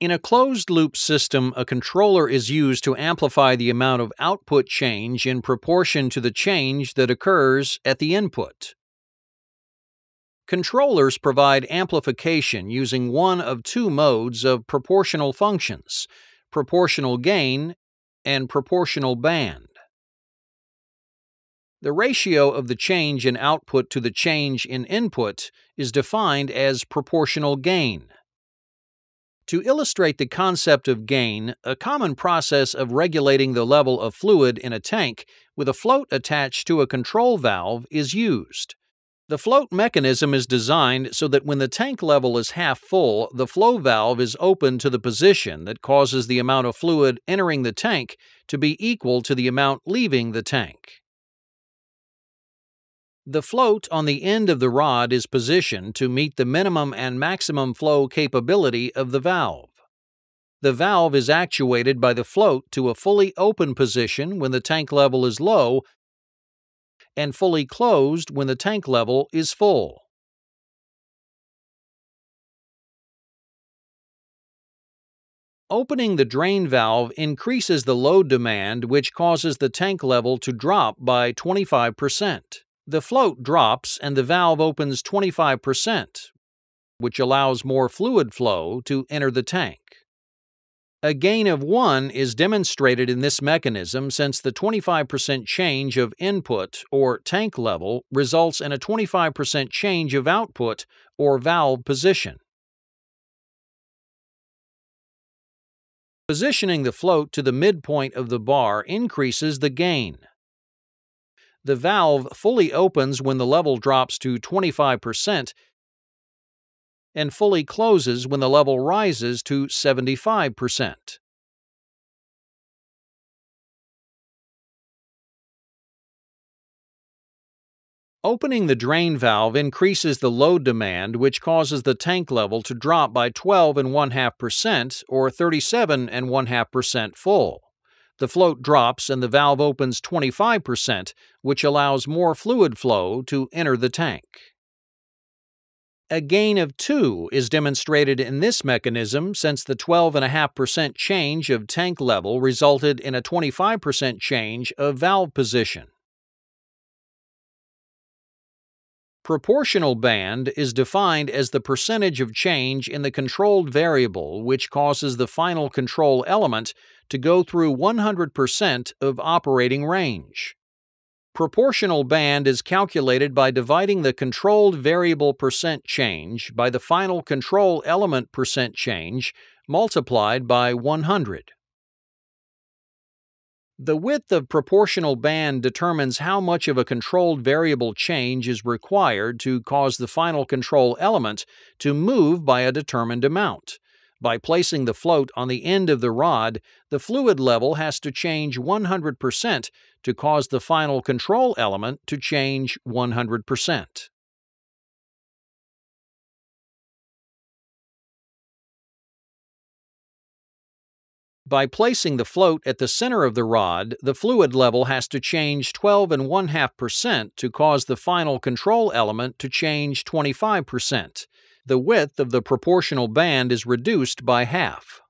In a closed loop system, a controller is used to amplify the amount of output change in proportion to the change that occurs at the input. Controllers provide amplification using one of two modes of proportional functions proportional gain and proportional band. The ratio of the change in output to the change in input is defined as proportional gain. To illustrate the concept of gain, a common process of regulating the level of fluid in a tank with a float attached to a control valve is used. The float mechanism is designed so that when the tank level is half full, the flow valve is open to the position that causes the amount of fluid entering the tank to be equal to the amount leaving the tank. The float on the end of the rod is positioned to meet the minimum and maximum flow capability of the valve. The valve is actuated by the float to a fully open position when the tank level is low and fully closed when the tank level is full. Opening the drain valve increases the load demand, which causes the tank level to drop by 25% the float drops and the valve opens 25%, which allows more fluid flow to enter the tank. A gain of 1 is demonstrated in this mechanism since the 25% change of input or tank level results in a 25% change of output or valve position. Positioning the float to the midpoint of the bar increases the gain. The valve fully opens when the level drops to 25% and fully closes when the level rises to 75%. Opening the drain valve increases the load demand, which causes the tank level to drop by 12 and one percent or 37 and one percent full the float drops and the valve opens 25%, which allows more fluid flow to enter the tank. A gain of 2 is demonstrated in this mechanism since the 12.5% change of tank level resulted in a 25% change of valve position. proportional band is defined as the percentage of change in the controlled variable which causes the final control element to go through 100% of operating range. Proportional band is calculated by dividing the controlled variable percent change by the final control element percent change multiplied by 100. The width of proportional band determines how much of a controlled variable change is required to cause the final control element to move by a determined amount. By placing the float on the end of the rod, the fluid level has to change 100% to cause the final control element to change 100%. By placing the float at the center of the rod, the fluid level has to change 12 and 1 half percent to cause the final control element to change 25%. The width of the proportional band is reduced by half.